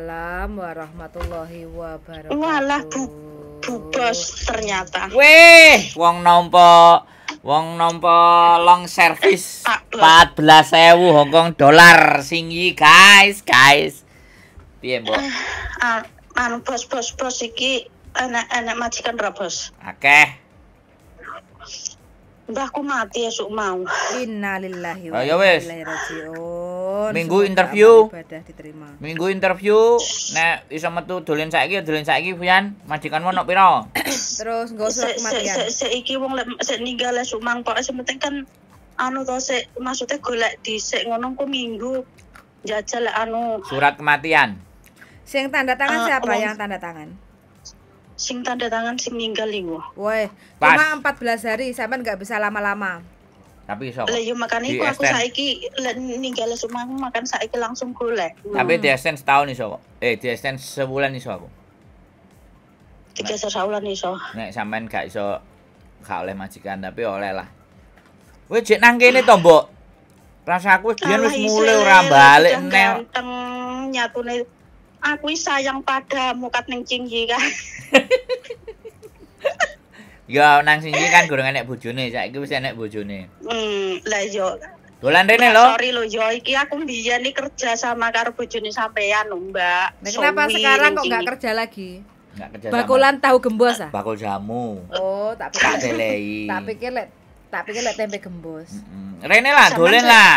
Waalaikumsalam warahmatullahi wabarakatuh. Walah bu, bu bos ternyata. Weh, wong nompo wong nompo long service ewu Hongkong dolar singgi guys, guys. Piye, Mbok? Uh, anu bos-bos bos iki anak-anak majikan ra, Bos? Akeh. Mbahku mati esuk mau. Innalillahi oh, ya wa inna ilaihi raji'un. Mohon minggu interview. Ibadah diterima. Minggu interview nek iso metu dolen saiki ya dolen saiki Fian, majikanmu nok pira? Terus nggo surat kematian. Saiki wong lek sik ninggal sumang kok sementing kan anu to sik maksudnya golek dhisik ngono ku minggu jajal anu surat kematian. Sing tanda tangan ah, siapa yang tanda tangan? Sing tanda tangan sing ninggal iku. Woi, cuma 14 hari sampean enggak bisa lama-lama. Tapi iso. Lah yo iya, makan iku aku saiki ninggal sumang makan saiki langsung golek. Hmm. Tapi di esen setahun iso kok. Eh di esen sebulan iso aku. Tiga sebulan iso. Nek sampean gak iso gak oleh majikan tapi oleh lah. Wis jek nang kene to, Mbok. Rasaku wis biyen wis mulai ora balik nek Ganteng nyatune aku sayang padamu kat ning cinggi kan. Ya nang sini kan gurung enek bojone, saiki wis enek bojone. Hmm, lah yo. Dolan rene nah, lho. Sorry lho yo, iki aku mbiyen iki kerja sama karo bojone sampean lho, Mbak. Nah, kenapa Sowi, sekarang kok nggak kerja lagi? Enggak kerja Bakulan sama. tahu gembos ah? Bakul jamu. Oh, tak pikir. tak delei. tapi pikir lek tak pikir lek tempe gembos. Mm -hmm. Rene lah, dolen lah.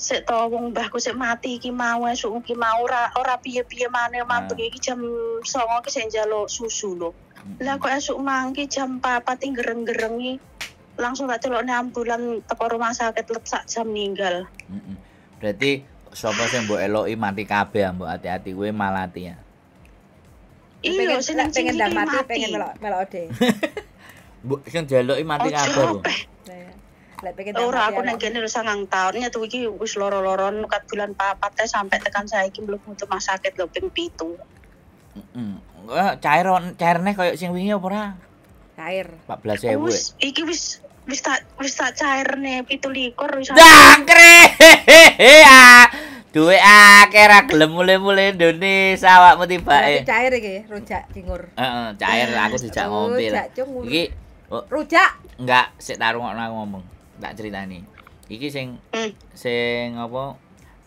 Sik to wong mbahku sik mati iki mau esuk iki mau ora ora piye-piye maneh nah. mantu iki jam 09.00 ki sik njaluk susu lho lah kok esok mangki jam papat tinggereng gereng-gerengi langsung tak celok ambulan teko rumah sakit lepas jam meninggal. Berarti sapa sing mbok eloki mati kabeh ya, mbok ati-ati gue malati ya. Iya, sing pengen mati pengen melok melok de. Mbok sing dialoki mati kabeh. Lek ya. pengen Ora aku nang kene wis 9 taun ya, tuh iki wis loro-loron kat bulan papat sampai tekan saiki mlebu rumah sakit lho ping 7. Eh, cair cairne koyo sing wingi apa ora? Cair. 14.000. Wis eh. iki wis wis tak wis tak cairne 17 wis. Dangkre. Ah, duwe akeh ra gelem mule-mule Indonesia awakmu tibake. Iki cair iki, rujak cingur. Heeh, cair aku dijak ngombe. Iki oh, rujak. Enggak, sik tak aku ngomong. Tak ceritani. Iki sing hmm. sing apa?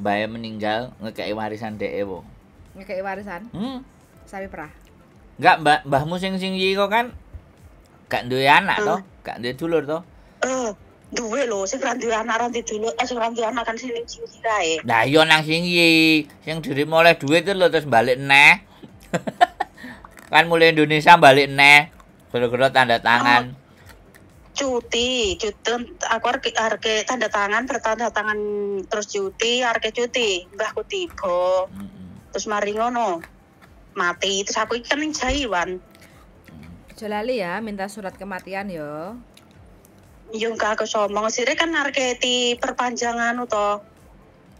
Mbak meninggal ngekei warisan dhek e, Ngekei warisan? Hmm. Sapi perah. Enggak, Mbak, mbahmu sing sing kok kan gak duwe anak uh. toh, hmm. gak duwe dulur toh. Uh, duwe lho, sing ra duwe anak ra dulur, eh sing ra duwe anak kan sing sing kae. Lah iya nang sing iki, sing dirimu oleh duit itu lho terus balik neh. kan mulai Indonesia balik neh gara-gara tanda tangan. Oh, cuti cuti aku arke, arke tanda tangan pertanda tangan terus cuti arke cuti mbahku tiba mm -hmm. terus mari ngono mati terus aku iki kan ning Jaiwan ya minta surat kematian yo yo iya, gak aku somong sire kan di perpanjangan uto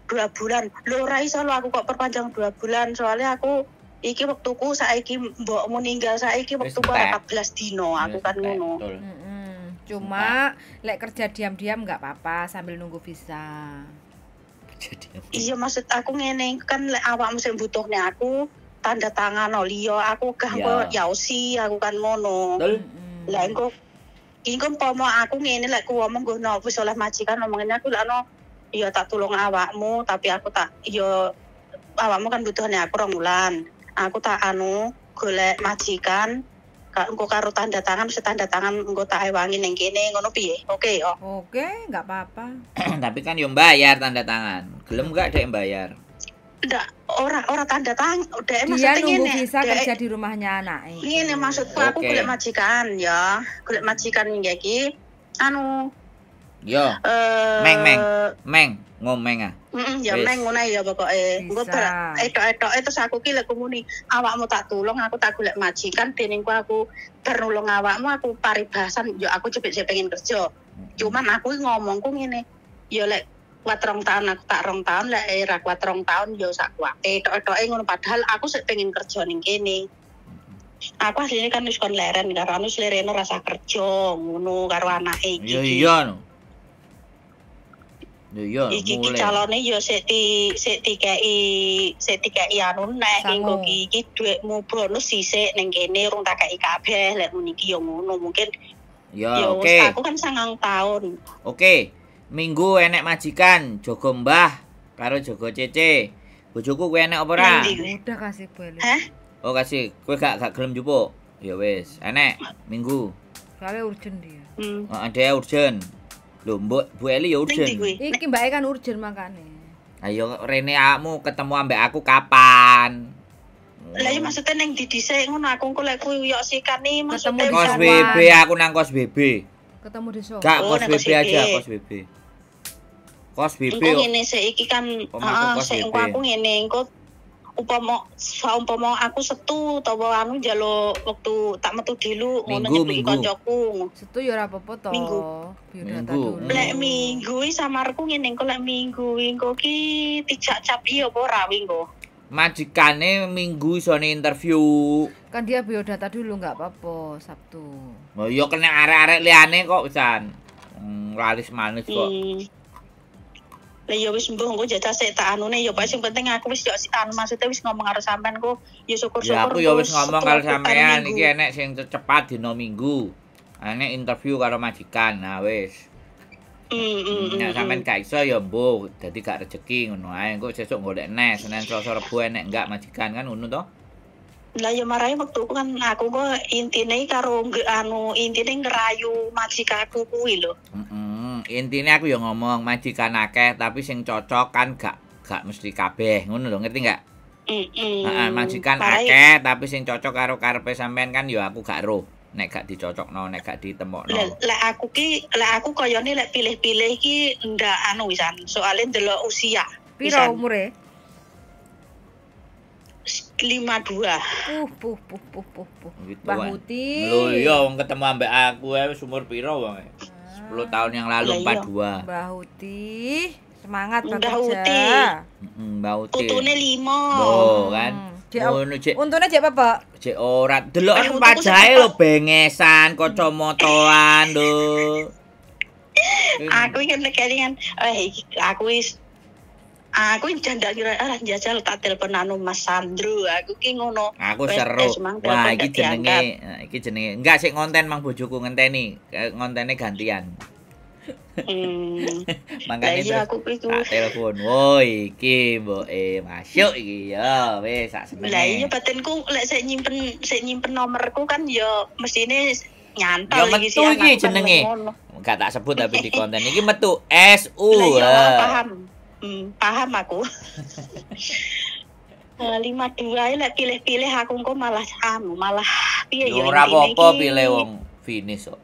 dua bulan Lo Rai selalu aku kok perpanjang dua bulan soalnya aku iki wektuku saiki mbokmu ninggal saiki wektuku 14 dino aku kan ngono cuma lek kerja diam-diam nggak -diam, apa-apa sambil nunggu visa kerja diam iya maksud aku ngene kan lek awakmu butuh nih aku tanda tangan oh liya aku gak kan ya. yausi aku kan mono lah engko engko pomo aku ngene lah ku ngomong nggo nopo oleh majikan ngomongin aku lah no ya tak tolong awakmu tapi aku tak ya awakmu kan butuhane aku rong aku tak anu golek majikan engko karo tanda tangan setanda tangan engko tak ewangi ning kene ngono piye oke okay, oh. oke okay, nggak apa-apa tapi kan yo bayar tanda tangan gelem gak dek bayar ndak orang orang tanda datang udah dia nunggu bisa dek, kerja di rumahnya anak ini maksudku okay. aku kulit majikan ya kulit majikan kayak lagi, anu yo uh, meng meng meng ngomeng ah Mm, ya meng ngono ya eh Engko eh etoke saya aku kamu nih, awak mau tak tolong, aku tak kulit majikan denengku aku ternulung awakmu aku paribasan yo aku cepet pengen kerja. Cuman aku ngomongku gini, yo lek kuat rong tahun aku tak rong tahun lah era eh, kuat rong tahun jauh sak kuat eh toh toh ngono padahal aku sih pengen kerja nih gini aku aslinya kan wis kon leren karo anu rasa kerja ngono karo anak iki iya iya no anu. iya, iya anu, iki iki calone yo seti di i dikeki sik dikeki anu nek engko iki iki dhuwitmu bonus sisik neng gini rong tak kei kabeh lah iki yo ngono mungkin Ya, oke. Okay. Aku kan sangang tahun. Oke, okay. Minggu enek majikan, jogo mbah, karo jogo cece. Bojoku kowe enek apa ora? Udah kasih bali. Eh? Oh, kasih. Kowe gak gak gelem jupuk. Ya wis, enek Minggu. Soale urgen dia. Hmm. Oh, ada urgen. Lho, Mbok Bu Eli ya urgen. Iki mbake kan urgen makane. Ayo Rene amu ketemu ambek aku kapan? Lah ya maksudnya neng di dhisik ngono aku kok lek kuwi yo sikane maksudnya. Ketemu kos BB aku nang kos BB. ketemu di show gak oh, kos BB aja kos BB kos BB engko ngene sik iki kan heeh ah, sik engko aku ngene engko upama saumpama aku setu utawa anu njaluk waktu tak metu dilu ngono nyepi kancaku. Setu ya ora apa-apa to. Minggu. Biodata Lek minggu sama aku ngene engko lek minggu engko ki tidak cap iya apa ora engko majikannya minggu isone interview. Kan dia biodata dulu nggak apa-apa Sabtu. Oh iya kena arek-arek liane kok pisan. Hmm, laris manis kok. Hmm. Lah ya wis mbuh engko jatah sik tak anune ya Pak sing penting aku wis yo ya, anu maksudnya wis ngomong karo sampean ku ya syukur-syukur. Ya aku ya wis ngomong karo sampean iki enek sing cepat dina Minggu. ane interview karo majikan. Nah wis. Mm, mm, nek nah, mm, sampean mm. gak iso ya mbuh jadi gak rezeki ngono ae engko sesuk golek neh Senin Selasa Rebo enek enggak majikan kan ngono to lah ya marai waktu kan aku kok intinya karo anu intinya ngerayu majikanku kuwi lho mm -mm. intine aku ya ngomong majikan akeh tapi sing cocok kan gak gak mesti kabeh ngono lho ngerti gak Mm -mm. majikan akeh tapi sing cocok karo karepe sampean kan ya aku gak roh nek gak dicocokno nek gak ditemokno lek le aku ki lek aku koyone lek pilih-pilih ki ndak anu wisan soalnya ndelok usia piro umure 52 puh puh puh puh puh puh bahuti lho iya wong ketemu ambek aku ae wis umur piro wong 10 ah. tahun yang lalu Laya. 42 bahuti semangat Mbak Uti Mbak Uti putune 5 oh kan hmm. Ngono cek. Untune cek apa, Cek ora. Delok wajahe lho bengesan, kacamatoan lho. aku ingin kelingan eh aku is aku yang janda kira ah jajal tak telepon anu Mas Sandro aku ki ngono aku seru wah iki jenenge eh, iki jenenge enggak sih ngonten Mang bojoku ngenteni eh, ngontene gantian Hmm. Makanya iya, aku itu tak telepon. Woi, iki mboke eh, masuk iki ya wis sak semene. Lah iya patenku lek sik nyimpen sik nyimpen nomorku kan ya mesine nyantol ya, metu iki kan jenenge. Enggak tak sebut tapi di konten iki metu SU. Iya, lah paham. Hmm, paham aku. Nah, lima dua lek pilih-pilih aku engko malah anu malah piye ya. ya ora apa-apa pilih wong finish kok.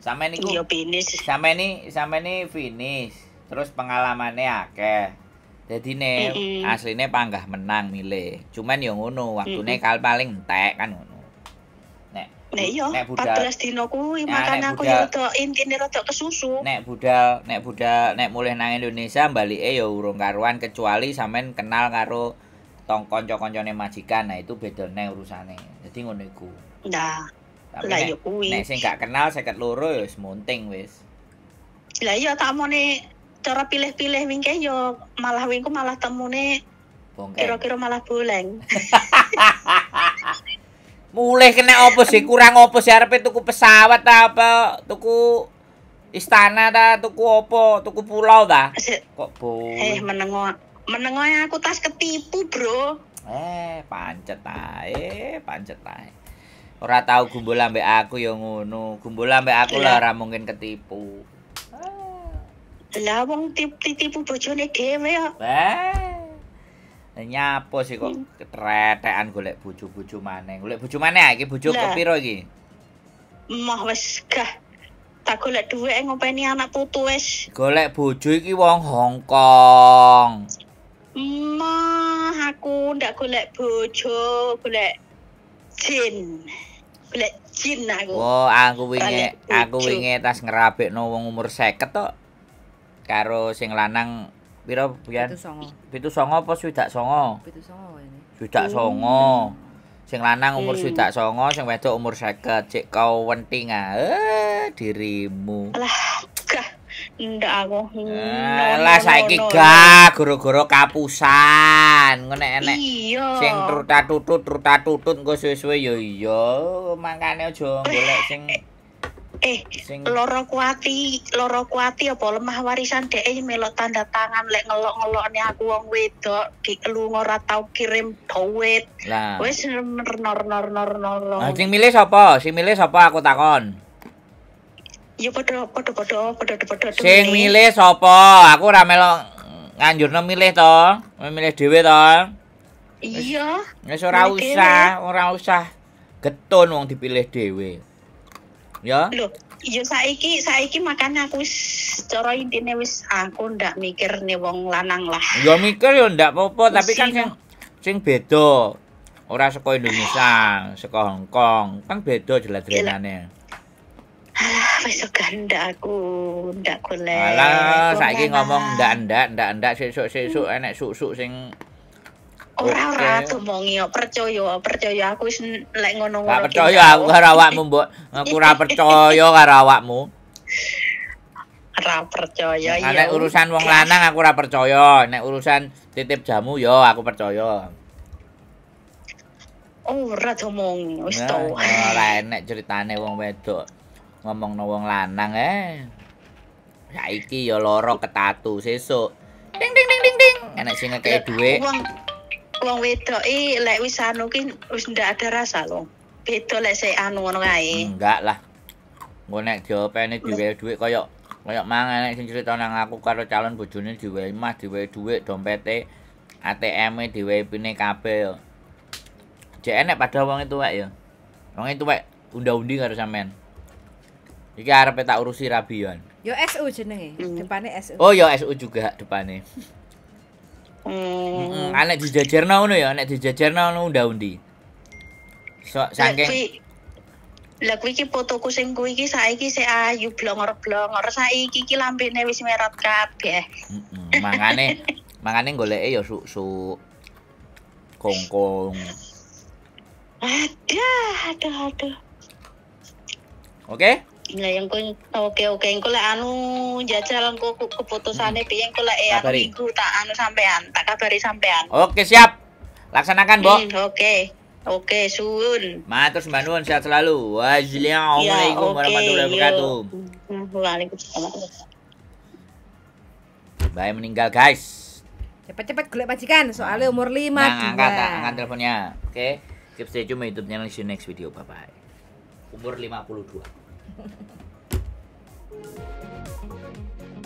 Sama ini ku. Yo iya, finish. Sama ini sama ini finish. Terus pengalamannya akeh. Jadi nih mm -hmm. aslinya panggah menang milih. Cuman yang ngono, waktunya mm -hmm. kal paling entek kan ngono. Nek nek yo iya, nek budal, 14 dino kuwi nah, makan aku yo to intine rada kesusu. Nek budal, nek budal, nek mulih nang Indonesia e yo ya urung karuan kecuali sampean kenal karo tong konco-koncone majikan. Nah itu beda nek urusane. Jadi ngono iku. Nah. Tapi lah yo ya kuwi. Nek sing gak kenal 50 loro ya wis munting wis. Lah iya tamone cara pilih-pilih mungkin yo ya malah wingku malah temune kira-kira malah boleng Mulai kena opo sih kurang opo sih arepe tuku pesawat ta apa tuku istana ta tuku opo tuku pulau ta kok bo eh menengo menengo aku tas ketipu bro eh pancet ae pancet ae Ora tahu gumbul ambek aku ya ngono. Gumbul ambek aku lah ora mungkin ketipu. Lah wong tipu-tipu ditipu bojone dhewe ya. Nyapo sih kok hmm. ketretekan golek bojo-bojo maneh. Golek bojo maneh iki bojo kepiro iki? Mah wis gah tak golek dhuwit ngopeni anak putu wis. Golek bojo iki wong Kong. Mah aku ndak golek bojo, golek jin. blek jin aku. Wo, aku wingi aku wingi tas ngerabekno wong umur 50 tok. Karo sing lanang pira pian? 79. 79 apa 79? 79 kene. 79. Sing lanang umur 79, hmm. sing wedok umur 50. Cek kau wenti ngah dirimu. Alah. Ndak aku. Hmm, lah saiki ga Goro-goro kapusan. Ngene enek. Iya. Sing trutatutut trutatutut engko suwe-suwe ya iya. Mangkane aja golek sing Eh, loro kuati, loro kuati apa lemah warisan dek melok tanda tangan lek ngelok-ngelokne aku wong wedok di lunga ora tau kirim duit. Lah. Wis nor nor nor nor. Nah, sing milih sapa? si milih sapa aku takon. Ya padha padha padha padha padha. Sing milih sapa? Aku ora melu nganjurno milih to. Milih dhewe to. Iya. Wis ora usah, ora usah getun wong dipilih dhewe. Ya? Lho, ya saiki saiki makane aku wis cara intine wis aku ndak mikir ne wong lanang lah. Ya mikir ya ndak apa-apa, tapi kan sing sing beda. Ora saka Indonesia, saka Hong Kong. Kan beda jelas-jelasane. jelas jelasane Apa suka ndak aku ndak kule. Halo, saiki ngomong ndak ndak ndak ndak sesuk sesuk hmm. enek suksuk sing Ora ora tumongi yo percaya percaya aku wis lek ngono ngono. Ora percaya aku karo awakmu mbok. Aku ora percaya karo awakmu. Ora percaya yo. Nek urusan wong lanang aku ora percaya. Nek urusan titip jamu yo aku percaya. Oh, ora tumongi wis tau. Ora enek ceritane wong wedok. ngomong wong lanang eh saiki ya loro ketatu sesuk ding ding ding ding ding enak sing ngekeki dhuwit wong wong wedok i lek wis anu ki wis ndak ada rasa lho beda lek sik anu ngono kae enggak lah Gue nek jawabane diwewe dhuwit koyo koyo mangan nek sing cerita nang aku karo calon bojone diwewe mas diwewe dhuwit dompete ATM-e diwewe pine kabel. yo jek enek padha wong e tuwek yo ya. wong e tuwek unda-undi karo sampean Iki arep tak urusi rabion. Yo SU jenenge, mm. depane SU. Oh yo SU juga depane. Hmm. Mm. Anak dijajarna ngono ya, anak dijajarna ngono undi-undi. So, saking Lah kuwi iki fotoku sing kuwi iki saiki sik ayu blongor-blongor. Saiki iki lambene wis merot kabeh. Heeh. Mm -mm. Mangane mangane goleke ya suk kongkong. Aduh, aduh, aduh. Oke. Okay? gila yang kowe oke oke yang lek anu jajal engko keputusane hmm. piye engko lek e anu minggu tak anu sampean tak kabari sampean oke siap laksanakan Bo hmm, oke Oke, okay, suun. Matur sembah nuwun sehat selalu. Wassalamualaikum ya, okay, warahmatullahi wabarakatuh. Waalaikumsalam. meninggal, guys. Cepat-cepat golek majikan soalnya umur 5. Nah, angkat, angkat teleponnya. Oke. Okay. Keep stay tune YouTube channel see you next video. Bye bye. Umur 52. Thank you.